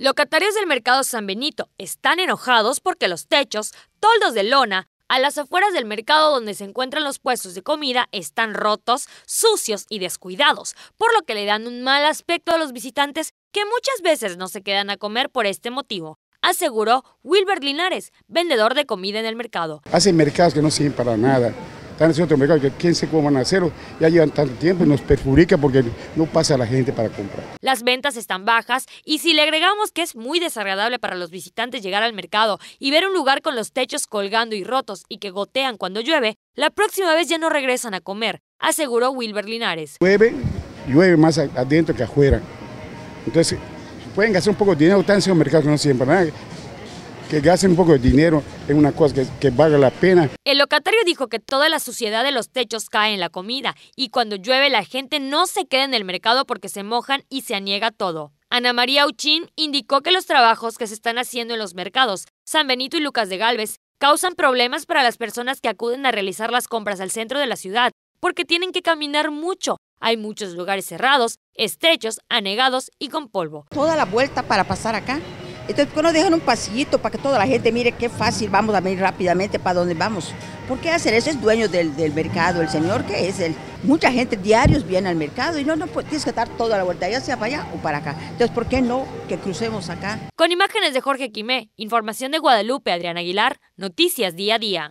Locatarios del mercado San Benito están enojados porque los techos, toldos de lona, a las afueras del mercado donde se encuentran los puestos de comida están rotos, sucios y descuidados, por lo que le dan un mal aspecto a los visitantes que muchas veces no se quedan a comer por este motivo aseguró Wilbert Linares, vendedor de comida en el mercado. Hacen mercados que no sirven para nada están haciendo otro mercado, que quién se cómo van a hacerlo, ya llevan tanto tiempo y nos perjudica porque no pasa la gente para comprar. Las ventas están bajas y si le agregamos que es muy desagradable para los visitantes llegar al mercado y ver un lugar con los techos colgando y rotos y que gotean cuando llueve, la próxima vez ya no regresan a comer, aseguró Wilber Linares. Llueve, llueve más adentro que afuera. Entonces, pueden gastar un poco de dinero, están en mercado que no siempre, nada que gasten un poco de dinero en una cosa que, que valga la pena. El locatario dijo que toda la suciedad de los techos cae en la comida y cuando llueve la gente no se queda en el mercado porque se mojan y se aniega todo. Ana María Uchín indicó que los trabajos que se están haciendo en los mercados San Benito y Lucas de Galvez causan problemas para las personas que acuden a realizar las compras al centro de la ciudad porque tienen que caminar mucho. Hay muchos lugares cerrados, estrechos, anegados y con polvo. Toda la vuelta para pasar acá entonces, ¿por qué no dejan un pasillito para que toda la gente mire qué fácil vamos a venir rápidamente para donde vamos? ¿Por qué hacer eso? Es dueño del, mercado, el señor que es el. Mucha gente diarios viene al mercado y no, no pues, tienes que estar toda la vuelta, ya sea para allá o para acá. Entonces, ¿por qué no que crucemos acá? Con imágenes de Jorge Quimé, información de Guadalupe, Adrián Aguilar, Noticias Día a Día.